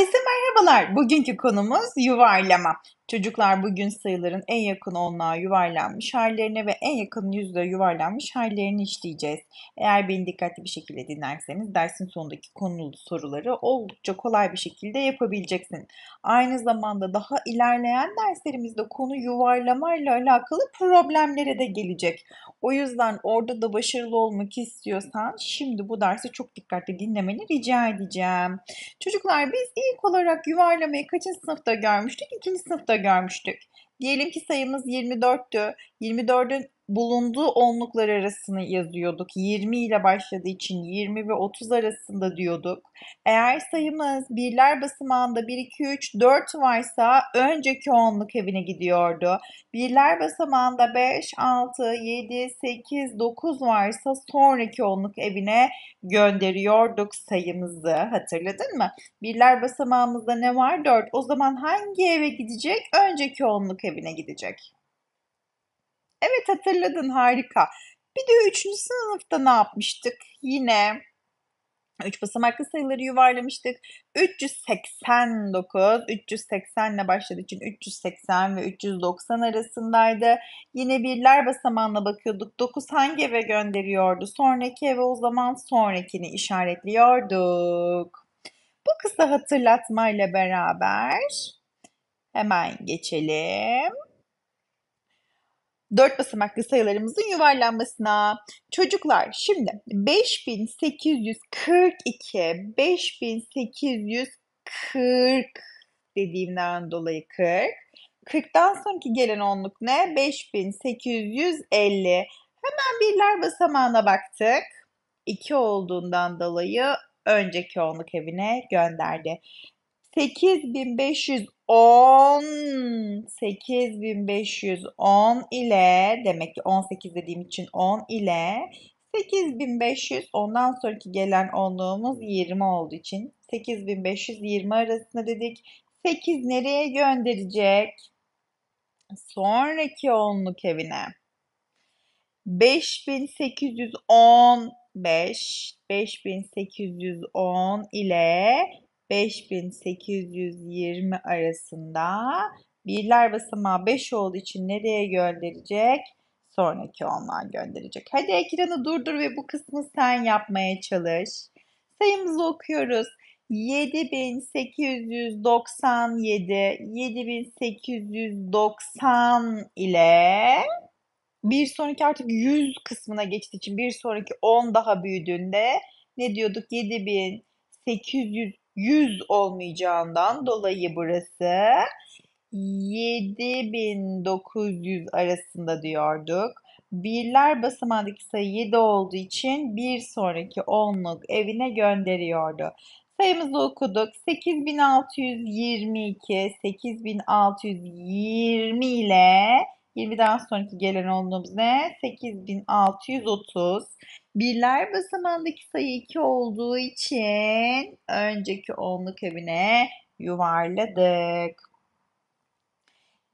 Herkese merhabalar. Bugünkü konumuz yuvarlama. Çocuklar bugün sayıların en yakın onluğa yuvarlanmış hallerine ve en yakın yüzde yuvarlanmış hallerini işleyeceğiz. Eğer beni dikkatli bir şekilde dinlerseniz dersin sonundaki konulu soruları oldukça kolay bir şekilde yapabileceksin. Aynı zamanda daha ilerleyen derslerimizde konu yuvarlamayla alakalı problemlere de gelecek. O yüzden orada da başarılı olmak istiyorsan şimdi bu dersi çok dikkatli dinlemeni rica edeceğim. Çocuklar biz ilk olarak yuvarlamayı kaçıncı sınıfta görmüştük? İkinci sınıfta görmüştük. Diyelim ki sayımız 24'tü. 24'ün bulunduğu onluklar arasını yazıyorduk. 20 ile başladığı için 20 ve 30 arasında diyorduk. Eğer sayımız birler basamağında 1, 2, 3, 4 varsa önceki onluk evine gidiyordu. Birler basamağında 5, 6, 7, 8, 9 varsa sonraki onluk evine gönderiyorduk sayımızı. Hatırladın mı? Birler basamağımızda ne var? 4. O zaman hangi eve gidecek? Önceki onluk evine gidecek. Evet hatırladın harika. Bir de üçüncü sınıfta ne yapmıştık? Yine üç basamaklı sayıları yuvarlamıştık. 389, 380 ile başladığı için 380 ve 390 arasındaydı. Yine birler basamağına bakıyorduk. 9 hangi eve gönderiyordu? Sonraki eve o zaman sonrakini işaretliyorduk. Bu kısa hatırlatmayla beraber hemen geçelim dört basamaklı sayılarımızın yuvarlanmasına. Çocuklar şimdi 5842, 5840 dediğimden dolayı 40. 40'tan sonraki gelen onluk ne? 5850. Hemen birler basamağına baktık. 2 olduğundan dolayı önceki onluk evine gönderdi. 8510 8510 ile demek ki 18 dediğim için 10 ile 8500 ondan sonraki gelen onluğumuz 20 olduğu için 8520 arasında dedik. 8 nereye gönderecek? Sonraki onluk evine. 5810 5 5810 ile 5820 arasında. Birler basamağı 5 olduğu için nereye gönderecek? Sonraki onluğa gönderecek. Hadi ekranı durdur ve bu kısmı sen yapmaya çalış. Sayımızı okuyoruz. 7897 7890 ile bir sonraki artık 100 kısmına geçtiği için bir sonraki 10 daha büyüdüğünde ne diyorduk 7800 100 olmayacağından dolayı burası 7900 arasında diyorduk. Birler basamağındaki sayı 7 olduğu için bir sonraki onluk evine gönderiyordu. Sayımızı okuduk. 8622, 8620 ile 20'den sonraki gelen onluğumuz ne? 8630. Birler basamandaki sayı 2 olduğu için önceki onluk evine yuvarladık.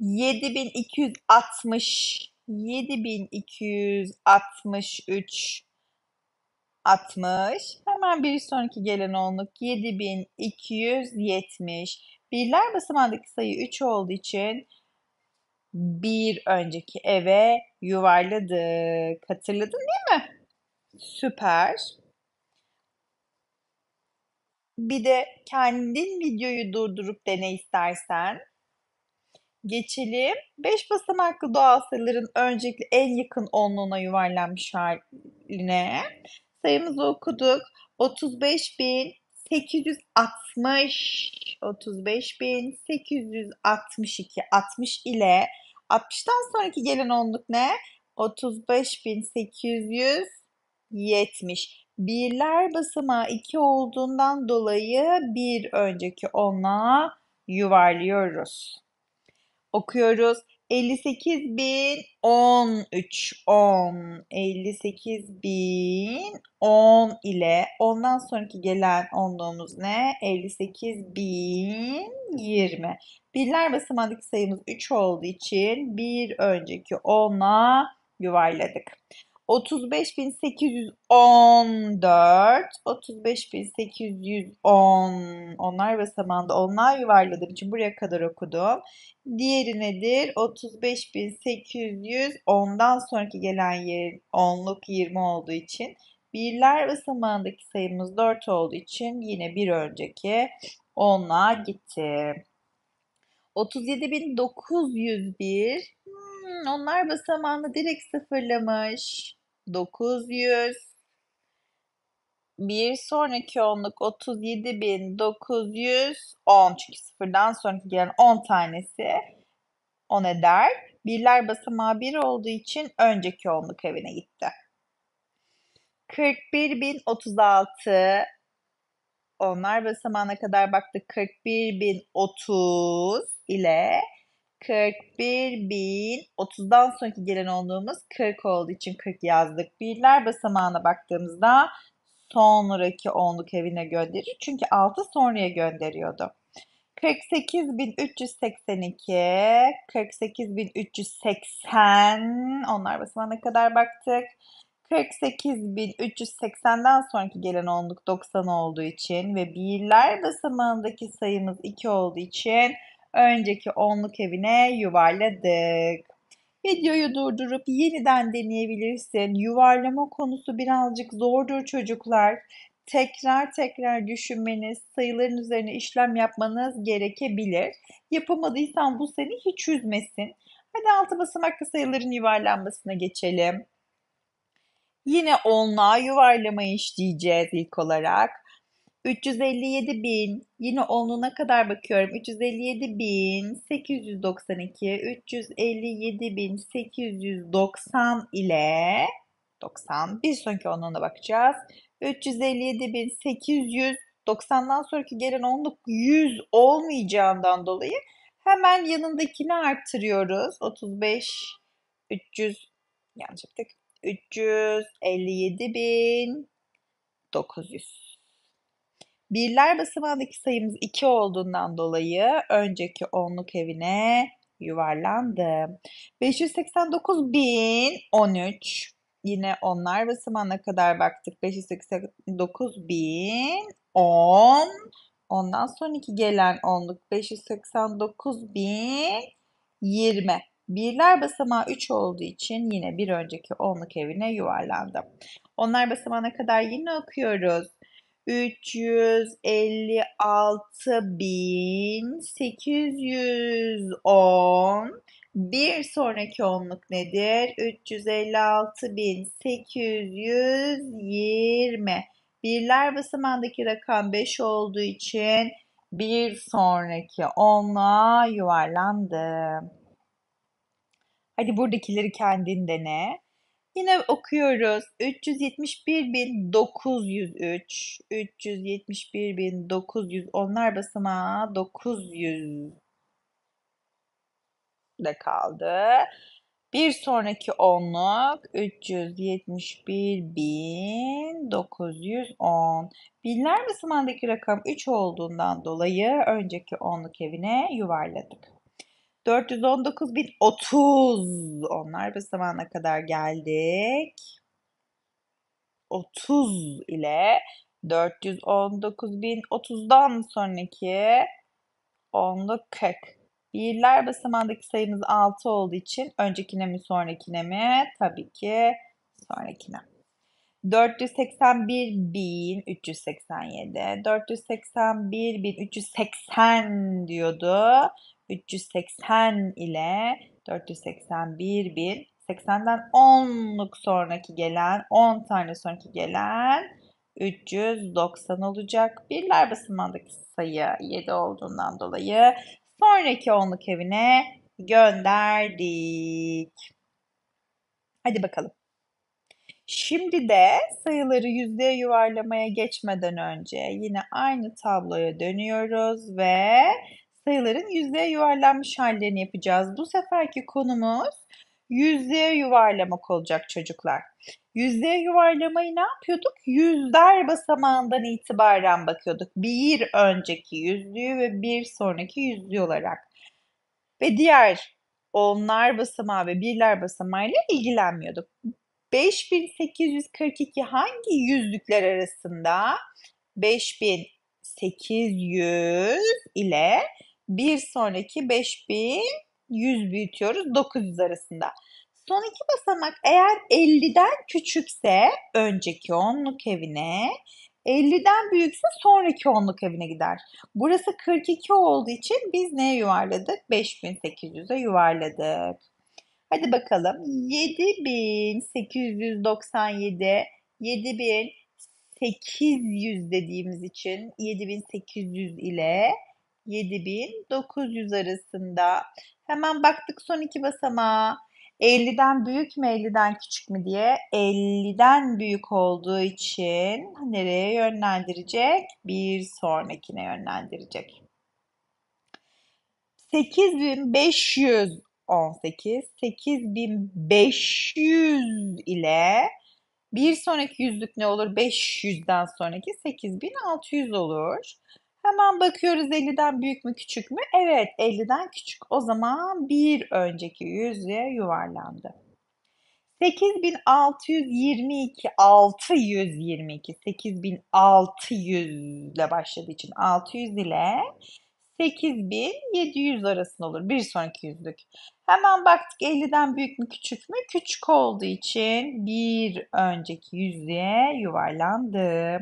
7260 7263 60 hemen bir sonraki gelen onluk 7270 birler basamandaki sayı 3 olduğu için bir önceki eve yuvarladık. Hatırladın değil mi? Süper. Bir de kendin videoyu durdurup dene istersen. Geçelim. Beş basamaklı doğal sayıların öncelikle en yakın onluğuna yuvarlanmış haline. Sayımızı okuduk. 35.860 35.862 60 ile 60'tan sonraki gelen onluk ne? 35.800 70. Birler basamağı 2 olduğundan dolayı bir önceki ona yuvarlıyoruz. Okuyoruz. 58.013 10 58.010 ile ondan sonraki gelen onluğumuz ne? 58.020 Birler basamadaki sayımız 3 olduğu için bir önceki ona yuvarladık. 35.814 35.810 onlar basamağında onlar yuvarladığım için buraya kadar okudum. Diğeri nedir? 35.810'dan sonraki gelen yer onluk 20 olduğu için birler basamağındaki sayımız 4 olduğu için yine bir önceki 10'a gitti. 37.901 hmm, onlar basamağını direkt sıfırlamış. 900 bir sonraki onluk 37.910 çünkü sıfırdan sonraki gelen 10 tanesi 10 eder. Birler basamağı 1 olduğu için önceki onluk evine gitti. 41.036 onlar basamağına kadar baktık 41.030 ile 41 bin 30'dan sonraki gelen olduğumuz 40 olduğu için 40 yazdık. Birler basamağına baktığımızda sonraki onluk evine gönderir. Çünkü 6 sonraya gönderiyordu. 48.382, 48.380 onlar basamağına kadar baktık. 48.380'den sonraki gelen onluk 90 olduğu için ve birler basamağındaki sayımız 2 olduğu için önceki onluk evine yuvarladık. Videoyu durdurup yeniden deneyebilirsin. Yuvarlama konusu birazcık zordur çocuklar. Tekrar tekrar düşünmeniz, sayıların üzerine işlem yapmanız gerekebilir. Yapamadıysan bu seni hiç üzmesin. Hadi altı basamaklı sayıların yuvarlanmasına geçelim. Yine onluğa yuvarlama işleyeceğiz ilk olarak. 357 bin yine onluğuna kadar bakıyorum 357 bin 892 357 bin 890 ile 90 bir sonraki onluğuna bakacağız 357 bin 890'dan sonraki gelen onluk 100 olmayacağından dolayı hemen yanındakini artırıyoruz 35 300 yanlış yaptık 357 bin 900 Birler basamağındaki sayımız 2 olduğundan dolayı önceki onluk evine yuvarlandı. 589.013 yine onlar basamağına kadar baktık. 589.010 ondan sonraki gelen onluk 589.020 Birler basamağı 3 olduğu için yine bir önceki onluk evine yuvarlandı. Onlar basamağına kadar yine okuyoruz. 356.810. bir sonraki onluk nedir? 356.820. birler basamandaki rakam 5 olduğu için bir sonraki onluğa yuvarlandı. Hadi buradakileri kendin dene. Yine okuyoruz. 371.903, 371.900 onlar basamağı 900 de kaldı. Bir sonraki onluk 371.910. Binler basamağındaki rakam 3 olduğundan dolayı önceki onluk evine yuvarladık. 419.030 onlar bu zamana kadar geldik. 30 ile 419.030'dan sonraki onluk 40. Birler basamağındaki sayımız 6 olduğu için öncekine mi sonrakine mi? Tabii ki sonrakine. 481.387 481.380 diyordu. 380 ile 481 bin 80'den 10'luk sonraki gelen 10 tane sonraki gelen 390 olacak. Birler basamağındaki sayı 7 olduğundan dolayı sonraki onluk evine gönderdik. Hadi bakalım. Şimdi de sayıları yüzdeye yuvarlamaya geçmeden önce yine aynı tabloya dönüyoruz ve sayıların yüzeye yuvarlanmış hallerini yapacağız. Bu seferki konumuz yüzeye yuvarlamak olacak çocuklar. Yüzdeye yuvarlamayı ne yapıyorduk? Yüzler basamağından itibaren bakıyorduk. Bir önceki yüzlüğü ve bir sonraki yüzlüğü olarak. Ve diğer onlar basamağı ve birler basamağıyla ilgilenmiyorduk. 5842 hangi yüzlükler arasında? 5800 ile bir sonraki 5.100 büyütüyoruz 900 arasında. Son iki basamak eğer 50'den küçükse önceki onluk evine, 50'den büyükse sonraki onluk evine gider. Burası 42 olduğu için biz neye yuvarladık? 5800'e yuvarladık. Hadi bakalım 7897 7800 dediğimiz için 7800 ile 7900 arasında. Hemen baktık son iki basamağa. 50'den büyük mü 50'den küçük mü diye 50'den büyük olduğu için nereye yönlendirecek? Bir sonrakine yönlendirecek. 8518, 8500 ile bir sonraki yüzlük ne olur? 500'den sonraki 8600 olur. Hemen bakıyoruz 50'den büyük mü küçük mü? Evet 50'den küçük. O zaman bir önceki yüzlüğe yuvarlandı. 8622 622 8600 ile başladığı için 600 ile 8700 arasında olur bir sonraki yüzlük. Hemen baktık 50'den büyük mü küçük mü? Küçük olduğu için bir önceki yüzlüğe yuvarlandı.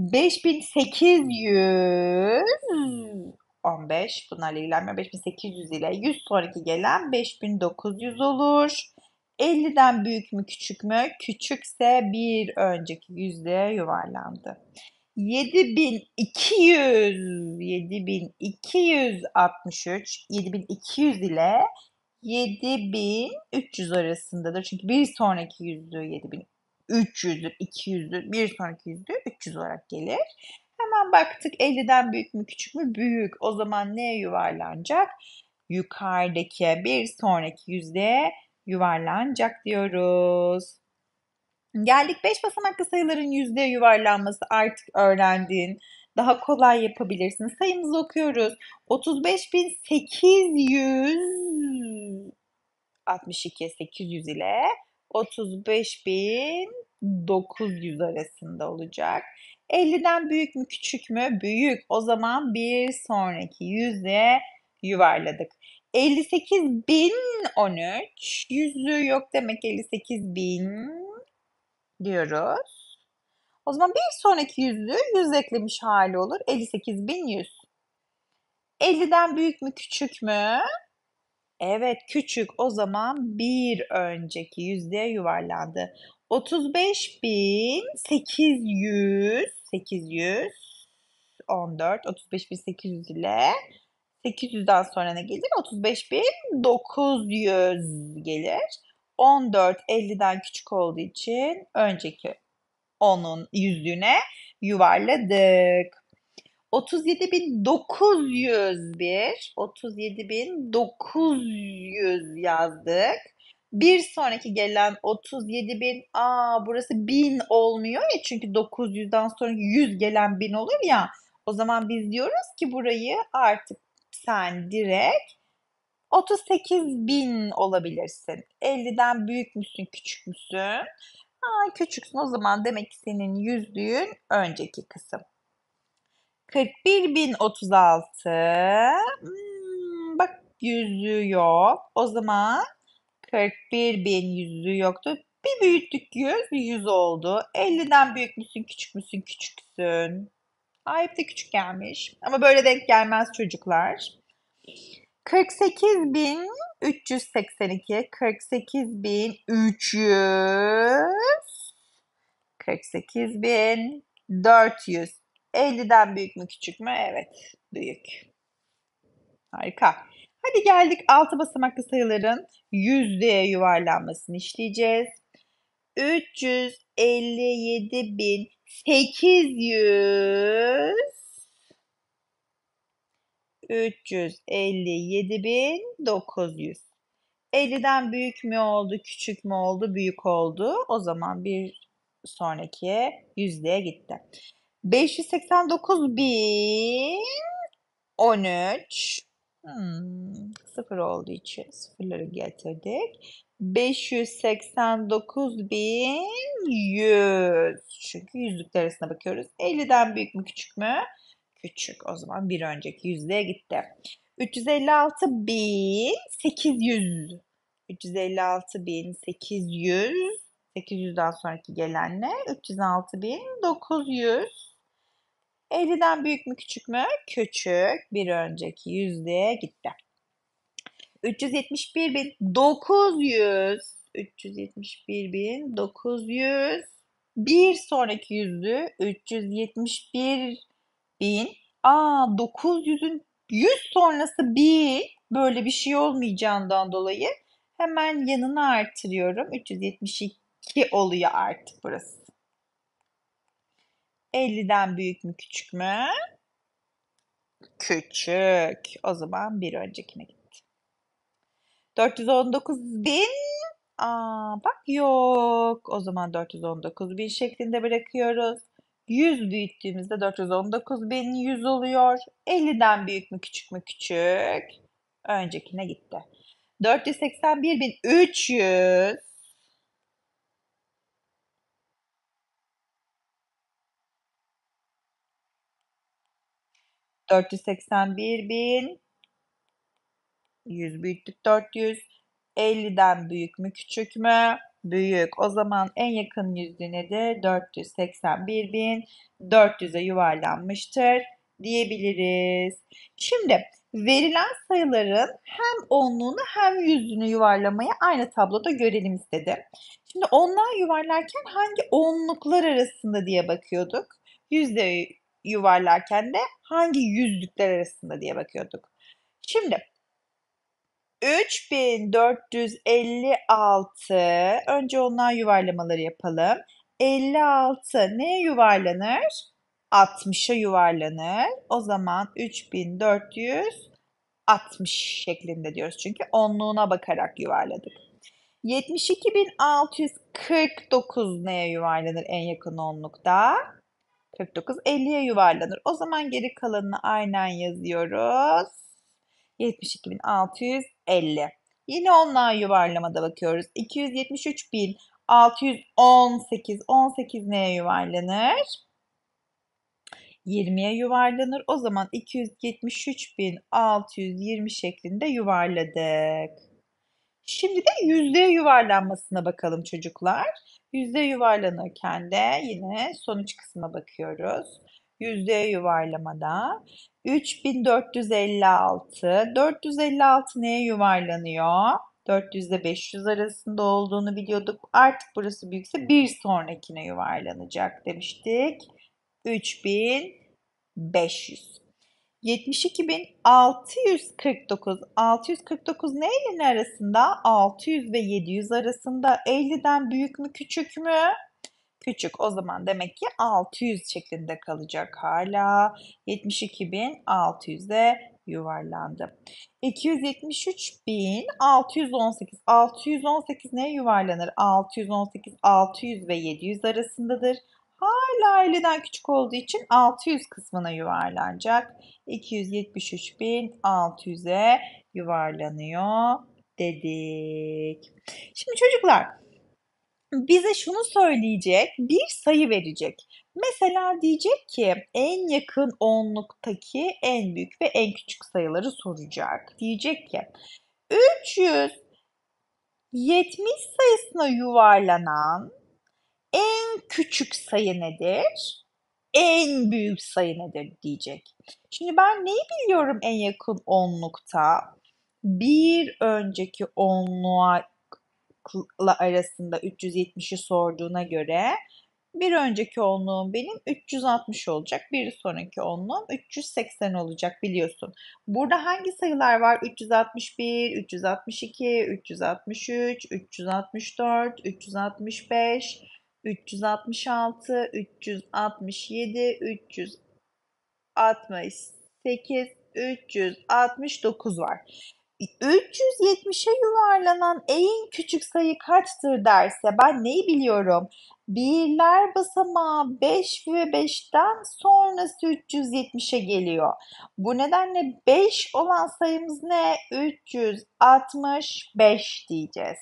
5800 15 bunlarla ilgilenmiyor. 5800 ile 100 sonraki gelen 5900 olur. 50'den büyük mü küçük mü? Küçükse bir önceki yüzde yuvarlandı. 7200 7263 7200 ile 7300 arasındadır. Çünkü bir sonraki yüzde 7000 300'dür, 200'dür, bir sonraki yüzdür 300 olarak gelir. Hemen baktık 50'den büyük mü küçük mü? Büyük. O zaman ne yuvarlanacak? Yukarıdaki bir sonraki yüzde yuvarlanacak diyoruz. Geldik 5 basamaklı sayıların yüzde yuvarlanması artık öğrendiğin daha kolay yapabilirsin. Sayımızı okuyoruz. 35.800 62 800 ile 35.900 arasında olacak. 50'den büyük mü küçük mü? Büyük. O zaman bir sonraki yüzde yuvarladık. 58.013 yüzü yok demek 58.000 diyoruz. O zaman bir sonraki yüzü yüz eklemiş hali olur. 58.100. 50'den büyük mü küçük mü? Evet küçük o zaman bir önceki yüzdeye yuvarlandı. 35.800 800 14 35.800 ile 800'den sonra ne gelir? 35.900 gelir. 14 50'den küçük olduğu için önceki onun yüzüne yuvarladık. 37901 37900 yazdık. Bir sonraki gelen 37000 aa burası 1000 olmuyor ya çünkü 900'den sonra 100 gelen 1000 olur ya. O zaman biz diyoruz ki burayı artık sen direkt 38 bin olabilirsin. 50'den büyük müsün, küçük müsün? Aa, küçüksün o zaman demek ki senin yüzlüğün önceki kısım. 41.036 hmm, bak yüzü yok. O zaman 41.000 yüzü yoktu. Bir büyüttük yüz, yüz oldu. 50'den büyük müsün, küçük müsün, küçüksün. Ayıp da küçük gelmiş. Ama böyle denk gelmez çocuklar. 48.382, 48.300, 48.400. 50'den büyük mü küçük mü? Evet büyük. Harika. Hadi geldik altı basamaklı sayıların yüzdeye yuvarlanmasını işleyeceğiz. 357.800 357.900 50'den büyük mü oldu, küçük mü oldu, büyük oldu. O zaman bir sonraki yüzdeye gittim. 589 bin 13 hmm, sıfır olduğu için sıfırları getirdik. 589 bin 100 çünkü yüzlükler arasına bakıyoruz. 50'den büyük mü küçük mü? Küçük. O zaman bir önceki yüzlüğe gitti. 356 bin 800 356 bin 800 800'den sonraki gelen ne? 306.900. 50'den büyük mü küçük mü? Küçük. Bir önceki yüzde gitti. 371.900 371.900 bir sonraki yüzü 371 bin. Aa 900'ün 100 sonrası bir böyle bir şey olmayacağından dolayı hemen yanını artırıyorum. 372 2 oluyor artık burası. 50'den büyük mü küçük mü? Küçük. O zaman bir öncekine gitti. 419 bin. Aa, bak yok. O zaman 419 bin şeklinde bırakıyoruz. 100 büyüttüğümüzde 419 bin 100 oluyor. 50'den büyük mü küçük mü küçük. Öncekine gitti. 481 bin 300. 481 bin 100 büyüttük 400 50'den büyük mü küçük mü? Büyük. O zaman en yakın yüzlü nedir? 481 bin 400'e yuvarlanmıştır diyebiliriz. Şimdi verilen sayıların hem onluğunu hem yüzünü yuvarlamayı aynı tabloda görelim istedim. Şimdi onlar yuvarlarken hangi onluklar arasında diye bakıyorduk. Yüzde yuvarlarken de hangi yüzlükler arasında diye bakıyorduk. Şimdi 3456 önce onlar yuvarlamaları yapalım. 56 neye yuvarlanır? 60'a yuvarlanır. O zaman 3460 şeklinde diyoruz. Çünkü onluğuna bakarak yuvarladık. 72649 neye yuvarlanır en yakın onlukta? 49 50'ye yuvarlanır. O zaman geri kalanını aynen yazıyoruz. 72.650. Yine onlar yuvarlamada bakıyoruz. 273.618. 18 neye yuvarlanır? 20'ye yuvarlanır. O zaman 273.620 şeklinde yuvarladık. Şimdi de yüzdeye yuvarlanmasına bakalım çocuklar. Yüzde yuvarlanırken de yine sonuç kısmına bakıyoruz. Yüzde yuvarlamada 3456. 456 neye yuvarlanıyor? 400 ile 500 arasında olduğunu biliyorduk. Artık burası büyükse bir sonrakine yuvarlanacak demiştik. 3500. 72.649 649 ne ile arasında? 600 ve 700 arasında 50'den büyük mü küçük mü? Küçük o zaman demek ki 600 şeklinde kalacak hala 72.600'e yuvarlandı. 273.618 618 neye yuvarlanır? 618 600 ve 700 arasındadır hala aileden küçük olduğu için 600 kısmına yuvarlanacak. 273.600'e yuvarlanıyor dedik. Şimdi çocuklar bize şunu söyleyecek bir sayı verecek. Mesela diyecek ki en yakın onluktaki en büyük ve en küçük sayıları soracak. Diyecek ki 370 sayısına yuvarlanan en küçük sayı nedir? En büyük sayı nedir diyecek. Şimdi ben neyi biliyorum en yakın onlukta? Bir önceki onluğa arasında 370'i sorduğuna göre bir önceki onluğum benim 360 olacak. Bir sonraki onluğum 380 olacak biliyorsun. Burada hangi sayılar var? 361, 362, 363, 364, 365, 366, 367, 368, 369 var. 370'e yuvarlanan en küçük sayı kaçtır derse ben neyi biliyorum? Birler basamağı 5 ve 5'ten sonrası 370'e geliyor. Bu nedenle 5 olan sayımız ne? 365 diyeceğiz.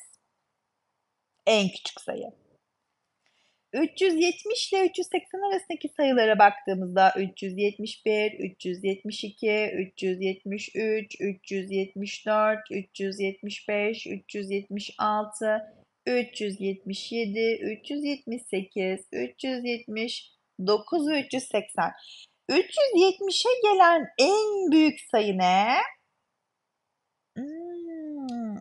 En küçük sayı. 370 ile 380 arasındaki sayılara baktığımızda 371, 372, 373, 374, 375, 376, 377, 378, 379 ve 380. 370'e gelen en büyük sayı ne?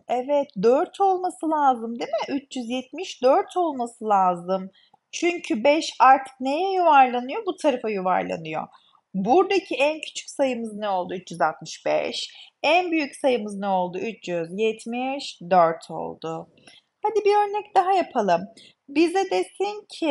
evet 4 olması lazım değil mi? 374 olması lazım. Çünkü 5 artık neye yuvarlanıyor? Bu tarafa yuvarlanıyor. Buradaki en küçük sayımız ne oldu? 365. En büyük sayımız ne oldu? 374 oldu. Hadi bir örnek daha yapalım. Bize desin ki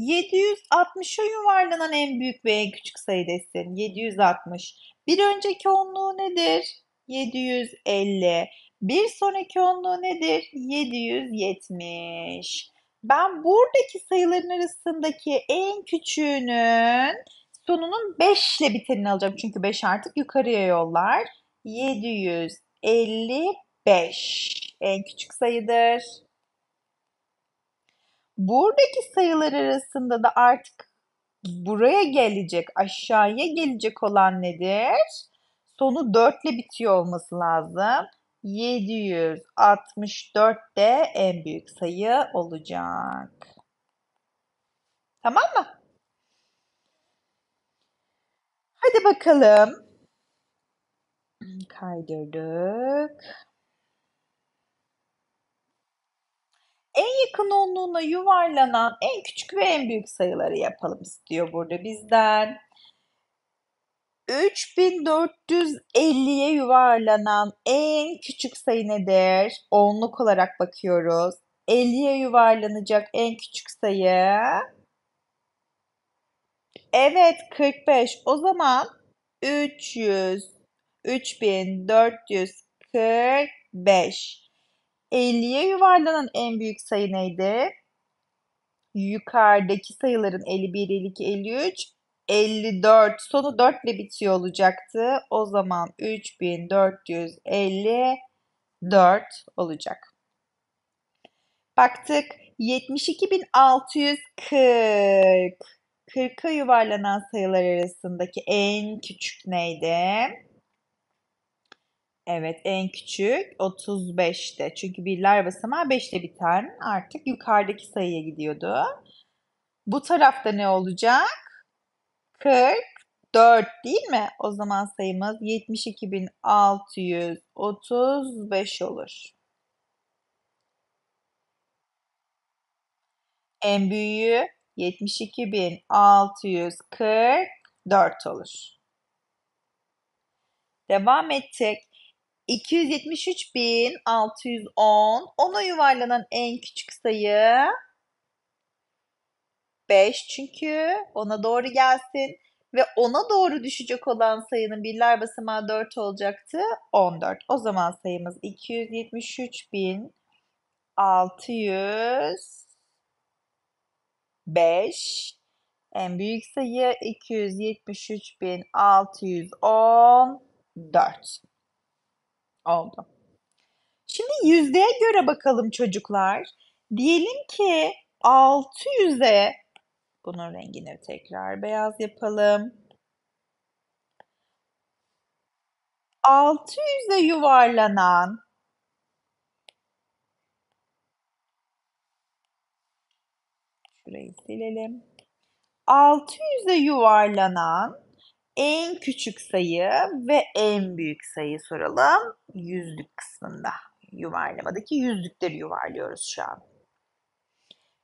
760'a yuvarlanan en büyük ve en küçük sayı desin. 760. Bir önceki onluğu nedir? 750. Bir sonraki onluğu nedir? 770. Ben buradaki sayıların arasındaki en küçüğünün sonunun 5 ile bitenini alacağım. Çünkü 5 artık yukarıya yollar. 755 en küçük sayıdır. Buradaki sayılar arasında da artık buraya gelecek, aşağıya gelecek olan nedir? Sonu 4 ile bitiyor olması lazım. 764 de en büyük sayı olacak. Tamam mı? Hadi bakalım. Kaydırdık. En yakın onluğuna yuvarlanan en küçük ve en büyük sayıları yapalım istiyor burada bizden. 3450'ye yuvarlanan en küçük sayı nedir? Onluk olarak bakıyoruz. 50'ye yuvarlanacak en küçük sayı. Evet 45. O zaman 300 3445. 50'ye yuvarlanan en büyük sayı neydi? Yukarıdaki sayıların 51, 52, 53 54, sonu 4 ile bitiyor olacaktı. O zaman 3454 olacak. Baktık 72640 40'a yuvarlanan sayılar arasındaki en küçük neydi? Evet en küçük 35'te. Çünkü birler basamağı 5'te biten artık yukarıdaki sayıya gidiyordu. Bu tarafta ne olacak? 44 değil mi? O zaman sayımız 72.635 olur. En büyüğü 72.644 olur. Devam ettik. 273.610 ona yuvarlanan en küçük sayı 5 çünkü ona doğru gelsin ve ona doğru düşecek olan sayının birler basamağı 4 olacaktı. 14. O zaman sayımız 273.605 en büyük sayı 273.614 oldu. Şimdi yüzdeye göre bakalım çocuklar. Diyelim ki 600'e bunun rengini tekrar beyaz yapalım. 600'e yuvarlanan şurayı silelim. 600'e yuvarlanan en küçük sayı ve en büyük sayı soralım. Yüzlük kısmında yuvarlamadaki yüzlükleri yuvarlıyoruz şu an.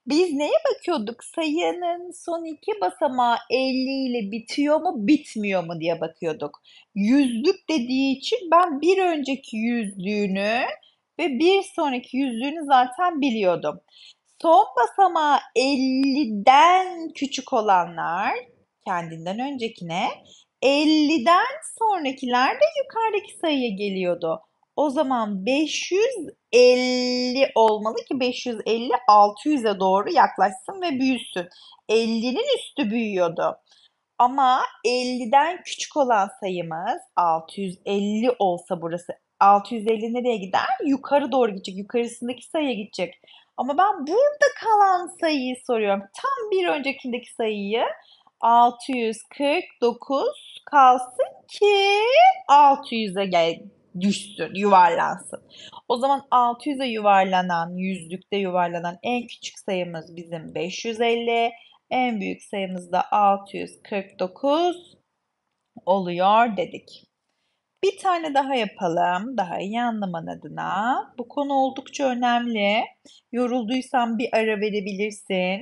Biz neye bakıyorduk? Sayının son iki basamağı 50 ile bitiyor mu, bitmiyor mu diye bakıyorduk. Yüzlük dediği için ben bir önceki yüzlüğünü ve bir sonraki yüzlüğünü zaten biliyordum. Son basamağı 50'den küçük olanlar kendinden öncekine, 50'den sonrakiler de yukarıdaki sayıya geliyordu. O zaman 550 olmalı ki 550 600'e doğru yaklaşsın ve büyüsün. 50'nin üstü büyüyordu. Ama 50'den küçük olan sayımız 650 olsa burası 650 nereye gider? Yukarı doğru gidecek. Yukarısındaki sayıya gidecek. Ama ben burada kalan sayıyı soruyorum. Tam bir öncekindeki sayıyı 649 kalsın ki 600'e gel düşsün, yuvarlansın. O zaman 600'e yuvarlanan, yüzlükte yuvarlanan en küçük sayımız bizim 550. En büyük sayımız da 649 oluyor dedik. Bir tane daha yapalım. Daha iyi anlaman adına. Bu konu oldukça önemli. Yorulduysan bir ara verebilirsin.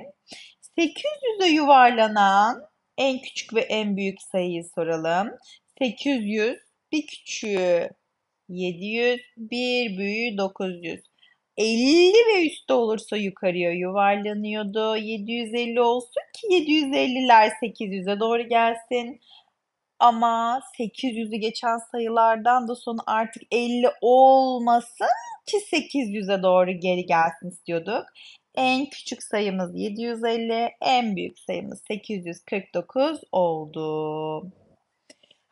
800'e yuvarlanan en küçük ve en büyük sayıyı soralım. 800 bir küçüğü 700, bir büyüğü 900. 50 ve üstte olursa yukarıya yuvarlanıyordu. 750 olsun ki 750'ler 800'e doğru gelsin. Ama 800'ü geçen sayılardan da sonu artık 50 olmasın ki 800'e doğru geri gelsin istiyorduk. En küçük sayımız 750, en büyük sayımız 849 oldu.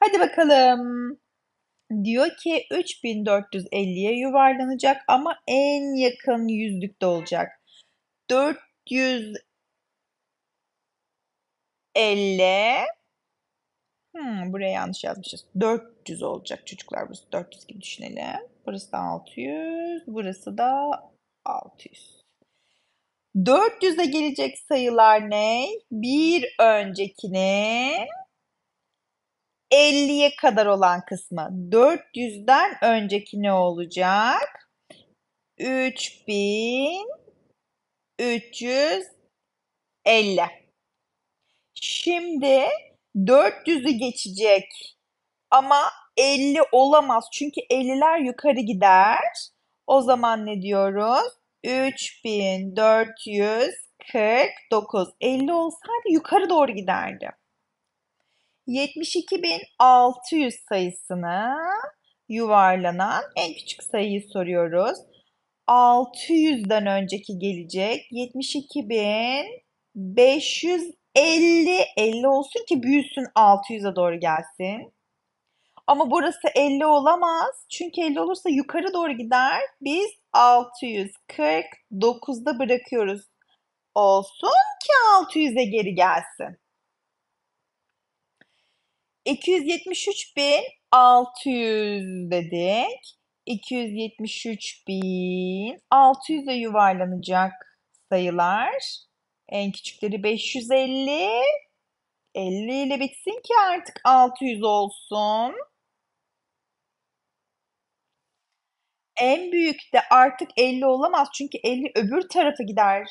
Hadi bakalım diyor ki 3450'ye yuvarlanacak ama en yakın yüzlükte olacak. 450 hmm, buraya yanlış yazmışız. 400 olacak çocuklar burası 400 gibi düşünelim. Burası da 600, burası da 600. 400'e gelecek sayılar ne? Bir öncekinin 50'ye kadar olan kısmı. 400'den önceki ne olacak? 3350. Şimdi 400'ü geçecek ama 50 olamaz. Çünkü 50'ler yukarı gider. O zaman ne diyoruz? 3449. 50 olsaydı yukarı doğru giderdi. 72.600 sayısını yuvarlanan en küçük sayıyı soruyoruz. 600'den önceki gelecek 72.550 50 olsun ki büyüsün 600'e doğru gelsin. Ama burası 50 olamaz. Çünkü 50 olursa yukarı doğru gider. Biz 649'da bırakıyoruz. Olsun ki 600'e geri gelsin. 273.600 dedik. 273 bin yuvarlanacak sayılar. En küçükleri 550. 50 ile bitsin ki artık 600 olsun. En büyük de artık 50 olamaz çünkü 50 öbür tarafa gider.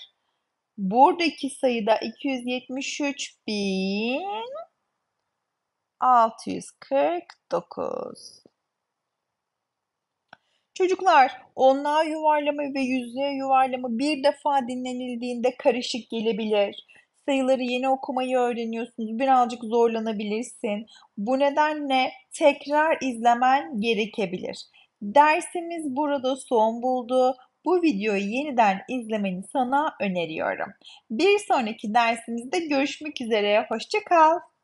Buradaki sayıda 273 bin 649. Çocuklar onlar yuvarlama ve yüzlüğe yuvarlama bir defa dinlenildiğinde karışık gelebilir. Sayıları yeni okumayı öğreniyorsunuz. Birazcık zorlanabilirsin. Bu nedenle tekrar izlemen gerekebilir. Dersimiz burada son buldu. Bu videoyu yeniden izlemeni sana öneriyorum. Bir sonraki dersimizde görüşmek üzere. Hoşçakal.